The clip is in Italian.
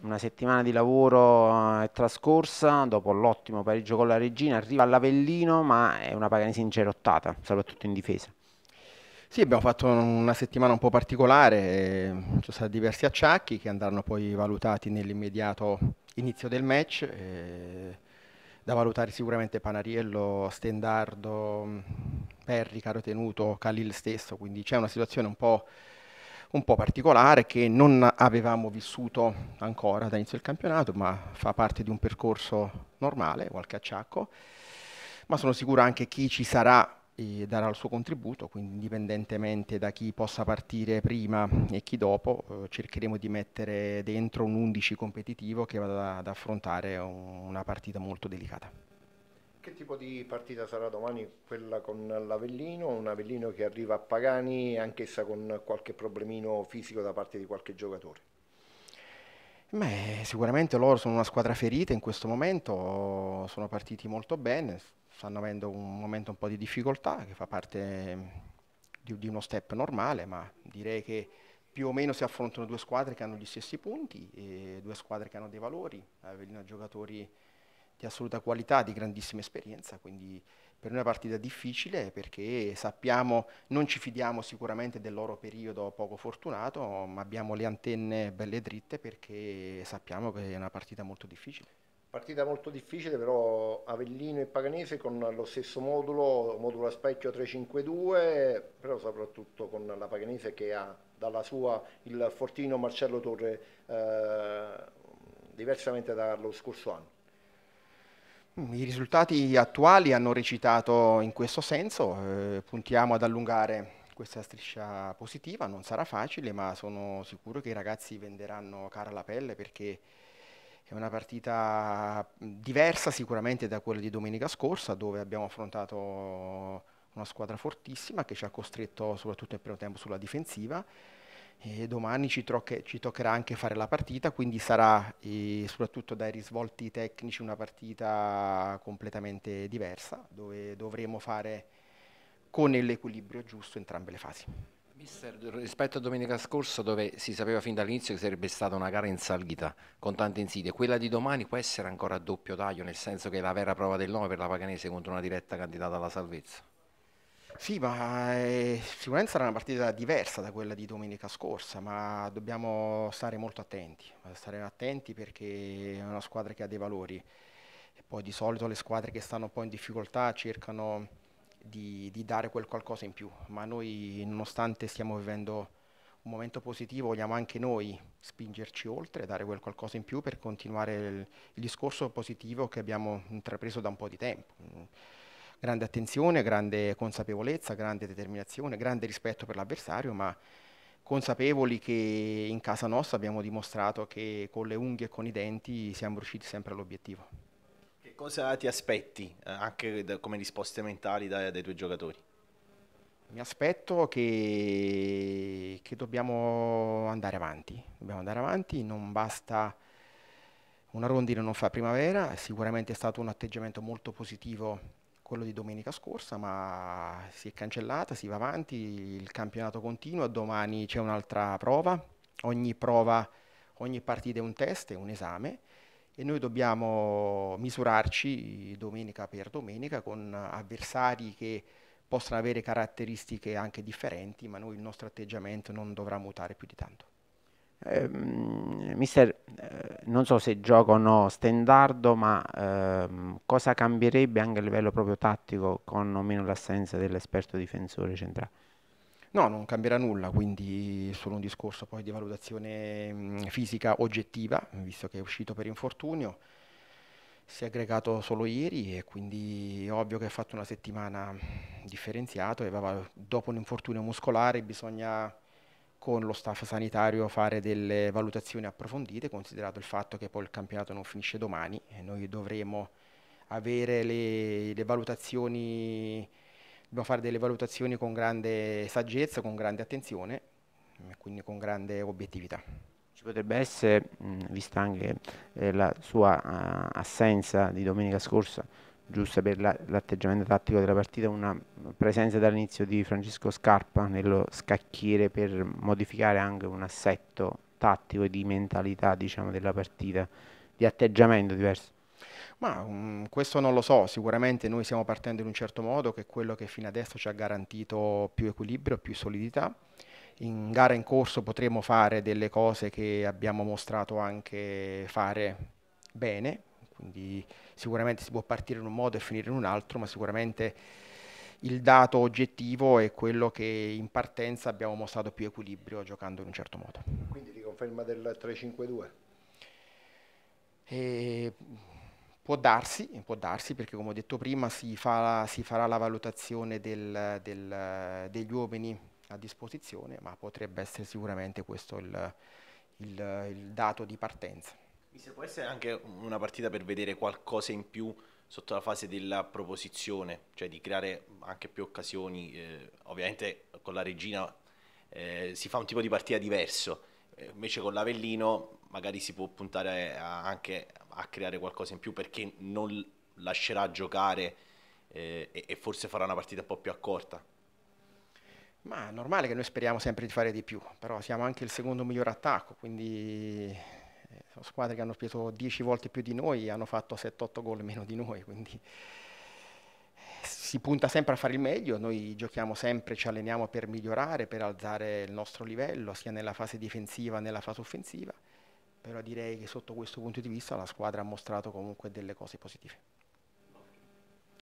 Una settimana di lavoro eh, è trascorsa, dopo l'ottimo pareggio con la Regina, arriva all'Avellino ma è una Paganese ingerottata, soprattutto in difesa. Sì, abbiamo fatto una settimana un po' particolare, eh, ci sono stati diversi acciacchi che andranno poi valutati nell'immediato inizio del match, eh, da valutare sicuramente Panariello, Stendardo, Perri, Caro Tenuto, Khalil stesso, quindi c'è una situazione un po' un po' particolare che non avevamo vissuto ancora da inizio del campionato, ma fa parte di un percorso normale, qualche acciacco, ma sono sicuro anche chi ci sarà darà il suo contributo, quindi indipendentemente da chi possa partire prima e chi dopo, eh, cercheremo di mettere dentro un 11 competitivo che vada ad affrontare un, una partita molto delicata. Che tipo di partita sarà domani? Quella con l'Avellino, un Avellino che arriva a Pagani anch'essa con qualche problemino fisico da parte di qualche giocatore? Beh, sicuramente loro sono una squadra ferita in questo momento, sono partiti molto bene, stanno avendo un momento un po' di difficoltà che fa parte ehm, di, di uno step normale, ma direi che più o meno si affrontano due squadre che hanno gli stessi punti, due squadre che hanno dei valori, Avellino ha giocatori di assoluta qualità, di grandissima esperienza, quindi per una partita difficile perché sappiamo, non ci fidiamo sicuramente del loro periodo poco fortunato, ma abbiamo le antenne belle dritte perché sappiamo che è una partita molto difficile. Partita molto difficile però Avellino e Paganese con lo stesso modulo, modulo a specchio 3-5-2, però soprattutto con la Paganese che ha dalla sua il fortino Marcello Torre eh, diversamente dallo scorso anno. Mm, I risultati attuali hanno recitato in questo senso, eh, puntiamo ad allungare questa striscia positiva, non sarà facile ma sono sicuro che i ragazzi venderanno cara la pelle perché è una partita mm, diversa sicuramente da quella di domenica scorsa dove abbiamo affrontato una squadra fortissima che ci ha costretto soprattutto nel primo tempo sulla difensiva e domani ci, troche, ci, toccherà anche fare la partita, quindi sarà eh, soprattutto dai risvolti tecnici una partita completamente diversa, dove dovremo fare con l'equilibrio giusto entrambe le fasi. Mister, rispetto a domenica scorsa dove si sapeva fin dall'inizio che sarebbe stata una gara in salita con tante insidie, quella di domani può essere ancora a doppio taglio, nel senso che è la vera prova del 9 per la Paganese contro una diretta candidata alla salvezza? Sì, ma eh, sicuramente sarà una partita diversa da quella di domenica scorsa, ma dobbiamo stare molto attenti, stare attenti perché è una squadra che ha dei valori. E poi di solito le squadre che stanno un po' in difficoltà cercano di, di dare quel qualcosa in più, ma noi nonostante stiamo vivendo un momento positivo vogliamo anche noi spingerci oltre, dare quel qualcosa in più per continuare il, il discorso positivo che abbiamo intrapreso da un po' di tempo grande attenzione, grande consapevolezza, grande determinazione, grande rispetto per l'avversario, ma consapevoli che in casa nostra abbiamo dimostrato che con le unghie e con i denti siamo riusciti sempre all'obiettivo. Che cosa ti aspetti eh, anche come risposte mentali dai, dai tuoi giocatori? Mi aspetto che, che, dobbiamo andare avanti, dobbiamo andare avanti, non basta una rondina non fa primavera, sicuramente è stato un atteggiamento molto positivo quello di domenica scorsa, ma si è cancellata, si va avanti, il campionato continua, domani c'è un'altra prova, ogni prova, ogni partita è un test, è un esame e noi dobbiamo misurarci domenica per domenica con avversari che possono avere caratteristiche anche differenti, ma noi il nostro atteggiamento non dovrà mutare più di tanto. Eh, mister, eh, non so se gioco o no Stendardo, ma eh, cosa cambierebbe anche a livello proprio tattico con o meno l'assenza dell'esperto difensore centrale? No, non cambierà nulla, quindi solo un discorso poi di valutazione mh, fisica oggettiva, visto che è uscito per infortunio, si è aggregato solo ieri e quindi è ovvio che ha fatto una settimana differenziata e dopo un infortunio muscolare bisogna con lo staff sanitario fare delle valutazioni approfondite, considerato il fatto che poi il campionato non finisce domani e noi dovremo avere le, le valutazioni, dobbiamo fare delle valutazioni con grande saggezza, con grande attenzione e quindi con grande obiettività. Ci potrebbe essere, vista anche eh, la sua ah, assenza di domenica scorsa, giusta per l'atteggiamento la, tattico della partita, una presenza dall'inizio di Francesco Scarpa nello scacchiere per modificare anche un assetto tattico e di mentalità diciamo, della partita, di atteggiamento diverso? Ma um, questo non lo so, sicuramente noi stiamo partendo in un certo modo che è quello che fino adesso ci ha garantito più equilibrio, più solidità. In gara in corso potremo fare delle cose che abbiamo mostrato anche fare bene, quindi sicuramente si può partire in un modo e finire in un altro, ma sicuramente il dato oggettivo è quello che in partenza abbiamo mostrato più equilibrio giocando in un certo modo. Quindi riconferma del 3-5-2? E... Ehm, può darsi, può darsi, perché come ho detto prima si, fa, si farà la valutazione del, del, degli uomini a disposizione, ma potrebbe essere sicuramente questo il, il, il dato di partenza. Se può essere anche una partita per vedere qualcosa in più sotto la fase della proposizione, cioè di creare anche più occasioni. Eh, ovviamente con la regina eh, si fa un tipo di partita diverso, eh, invece con l'Avellino magari si può puntare a, anche a creare qualcosa in più perché non lascerà giocare eh, e, e forse farà una partita un po' più accorta. Ma è normale che noi speriamo sempre di fare di più, però siamo anche il secondo miglior attacco, quindi squadre che hanno speso 10 volte più di noi e hanno fatto 7-8 gol meno di noi, quindi si punta sempre a fare il meglio, noi giochiamo sempre, ci alleniamo per migliorare, per alzare il nostro livello, sia nella fase difensiva che nella fase offensiva, però direi che sotto questo punto di vista la squadra ha mostrato comunque delle cose positive.